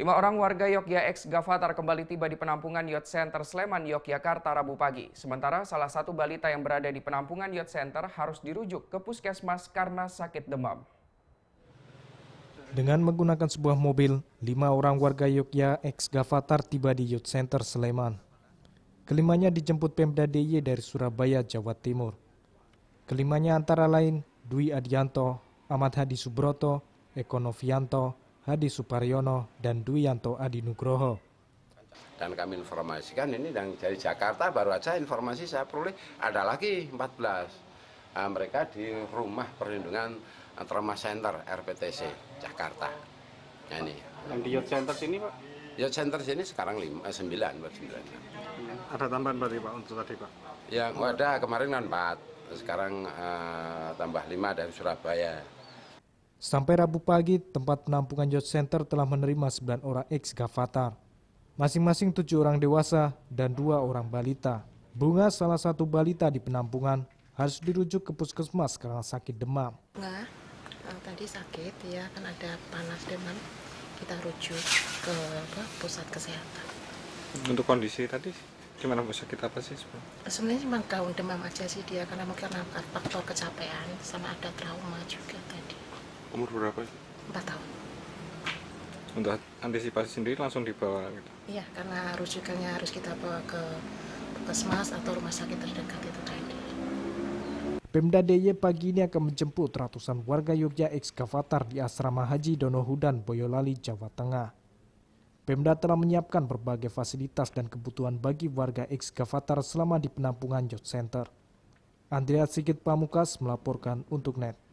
Lima orang warga Yogyakarta ex Gavatar kembali tiba di penampungan Yacht Center Sleman, Yogyakarta Rabu pagi. Sementara salah satu balita yang berada di penampungan Yacht Center harus dirujuk ke puskesmas karena sakit demam. Dengan menggunakan sebuah mobil, lima orang warga Yogyakarta ex Gavatar tiba di Yot Center Sleman. Kelimanya dijemput Pemda DIY dari Surabaya, Jawa Timur. Kelimanya antara lain Dwi Adianto, Ahmad Hadi Subroto, Eko Novianto, Hadi Suparyono dan Duyanto Adi Nugroho. Dan kami informasikan ini dari Jakarta baru saja informasi saya peroleh ada lagi 14. Nah, mereka di rumah perlindungan trauma center RPTC Jakarta. Ya, ini. Yang di youth center sini pak? Youth center sini sekarang lima, eh, sembilan, sembilan. Ada tambahan berarti pak untuk tadi pak? Ya, ada kemarin kan empat, sekarang uh, tambah lima dari Surabaya. Sampai Rabu pagi, tempat penampungan Youth Center telah menerima 9 orang ex-Gavatar, masing-masing tujuh orang dewasa dan dua orang balita. Bunga, salah satu balita di penampungan, harus dirujuk ke puskesmas karena sakit demam. Bunga, eh, tadi sakit, ya kan ada panas demam, kita rujuk ke apa, pusat kesehatan. Untuk kondisi tadi gimana bisa kita apa sih sebenarnya? cuma kaum demam aja sih dia karena mungkin karena faktor kecapean sama ada trauma juga tadi umur berapa sih? Empat tahun. Untuk antisipasi sendiri langsung dibawa gitu? Iya, karena rujukannya harus kita bawa ke puskesmas atau rumah sakit terdekat itu tadi. Pemda DIY pagi ini akan menjemput ratusan warga Yogyakarta ekskavator di Asrama Haji Donohudan, Boyolali, Jawa Tengah. Pemda telah menyiapkan berbagai fasilitas dan kebutuhan bagi warga ekskavator selama di penampungan Youth Center. Andrea Sigit Pamukas melaporkan untuk NET.